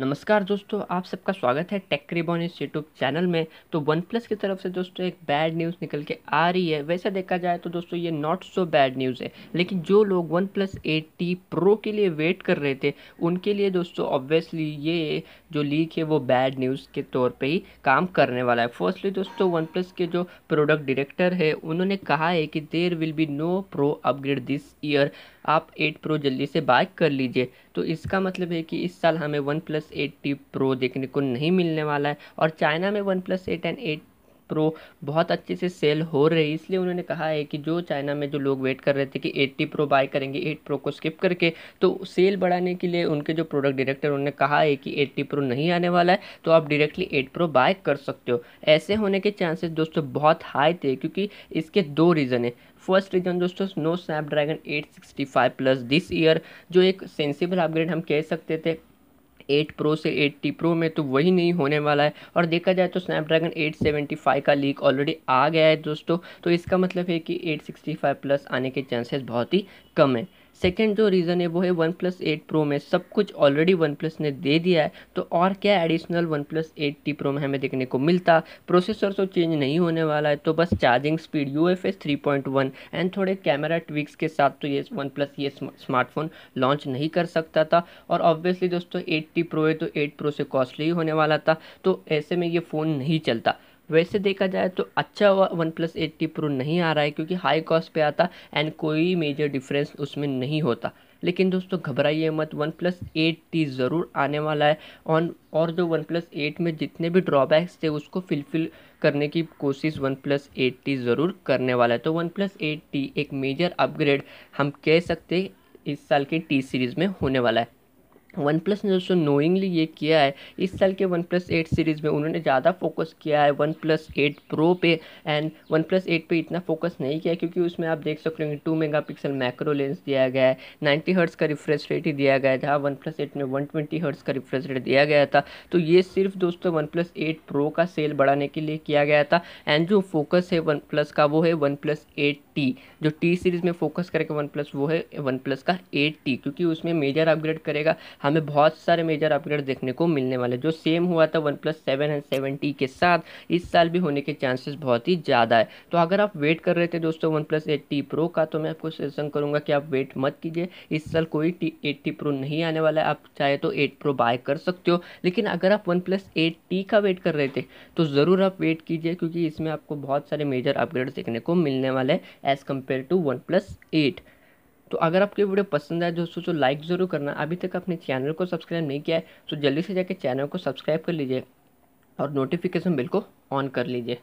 नमस्कार दोस्तों आप सबका स्वागत है टेक रिबॉन इस यूट्यूब चैनल में तो वन प्लस की तरफ से दोस्तों एक बैड न्यूज़ निकल के आ रही है वैसे देखा जाए तो दोस्तों ये नॉट सो बैड न्यूज़ है लेकिन जो लोग वन प्लस टी प्रो के लिए वेट कर रहे थे उनके लिए दोस्तों ऑब्वियसली ये जो लीक है वो बैड न्यूज़ के तौर पर ही काम करने वाला है फर्स्टली दोस्तों वन प्लस के जो प्रोडक्ट डायरेक्टर है उन्होंने कहा है कि there will be no pro upgrade this year आप एट प्रो जल्दी से बाय कर लीजिए तो इसका मतलब है कि इस साल हमें वन प्लस एट प्रो देखने को नहीं मिलने वाला है और चाइना में one plus eight and eight pro बहुत अच्छे से सेल हो रही है इसलिए उन्होंने कहा है कि जो चाइना में जो लोग वेट कर रहे थे कि एट्टी प्रो बाय करेंगे एट प्रो को स्किप करके तो सेल बढ़ाने के लिए उनके जो प्रोडक्ट डायरेक्टर उन्होंने कहा है कि एट्टी प्रो नहीं आने वाला है तो आप डायरेक्टली एट प्रो बाय कर सकते हो ऐसे होने के चांसेस दोस्तों बहुत हाई थे क्योंकि इसके दो रीज़न है फर्स्ट रीजन दोस्तों no Snapdragon 865 plus this year जो एक सेंसिबल अपग्रेड हम कह सकते थे एट प्रो से एट्टी प्रो में तो वही नहीं होने वाला है और देखा जाए तो स्नैपड्रैगन एट सेवेंटी फाइव का लीक ऑलरेडी आ गया है दोस्तों तो इसका मतलब है कि एट सिक्सटी फाइव प्लस आने के चांसेस बहुत ही कम है सेकेंड जो रीज़न है वो है वन प्लस एट प्रो में सब कुछ ऑलरेडी वन प्लस ने दे दिया है तो और क्या additional one plus eight T pro में हमें देखने को मिलता प्रोसेसर तो चेंज नहीं होने वाला है तो बस charging speed U F S three point one and थोड़े कैमरा ट्विक्स के साथ तो ये वन प्लस ये स्मार्टफोन लॉन्च नहीं कर सकता था और ऑब्वियसली दोस्तों एट टी प्रो है तो एट प्रो से कॉस्टली होने वाला था तो ऐसे में ये फ़ोन नहीं चलता वैसे देखा जाए तो अच्छा वन प्लस एट्टी प्रो नहीं आ रहा है क्योंकि हाई कॉस्ट पे आता एंड कोई मेजर डिफरेंस उसमें नहीं होता लेकिन दोस्तों घबराइए मत वन प्लस एट टी ज़रूर आने वाला है ऑन और जो वन प्लस एट में जितने भी ड्रॉबैक्स थे उसको फिलफिल करने की कोशिश वन प्लस एट टी ज़रूर करने वाला है तो वन प्लस एट टी एक मेजर अपग्रेड हम कह सकते इस साल के टी सीरीज़ में होने वाला है वन प्लस ने दोस्तों नोइंगली ये किया है इस साल के वन प्लस एट सीरीज़ में उन्होंने ज़्यादा फोकस किया है वन प्लस एट प्रो पे एंड वन प्लस एट पर इतना फोकस नहीं किया क्योंकि उसमें आप देख सकते हो two mega pixel macro lens दिया गया है नाइन्टी हर्ट्स का रिफ्रेश रेट ही दिया गया था वन प्लस एट में वन ट्वेंटी हर्ट्स का रिफ्रेश रेट दिया गया था तो ये सिर्फ दोस्तों वन प्लस एट प्रो का सेल बढ़ाने के लिए किया गया था एंड जो फोकस है वन प्लस का वो है वन प्लस एट टी जो टी सीरीज़ में फोकस करके वन प्लस वो है वन प्लस का एट टी क्योंकि उसमें मेजर अपग्रेड करेगा हमें बहुत सारे मेजर अपग्रेड देखने को मिलने वाले जो सेम हुआ था one plus seven and seven के साथ इस साल भी होने के चांसेस बहुत ही ज़्यादा है तो अगर आप वेट कर रहे थे दोस्तों वन प्लस एट्टी प्रो का तो मैं आपको सजेशन करूँगा कि आप वेट मत कीजिए इस साल कोई टी एट्टी प्रो नहीं आने वाला है आप चाहे तो एट प्रो बाय कर सकते हो लेकिन अगर आप वन प्लस एट टी का वेट कर रहे थे तो ज़रूर आप वेट कीजिए क्योंकि इसमें आपको बहुत सारे मेजर अपग्रेड देखने को मिलने वाले हैं as compare to one plus eight तो अगर आपको वीडियो पसंद आए दोस्तों तो लाइक ज़रूर करना अभी तक आपने चैनल को सब्सक्राइब नहीं किया है तो जल्दी से जाके चैनल को सब्सक्राइब कर लीजिए और नोटिफिकेशन बिल को ऑन कर लीजिए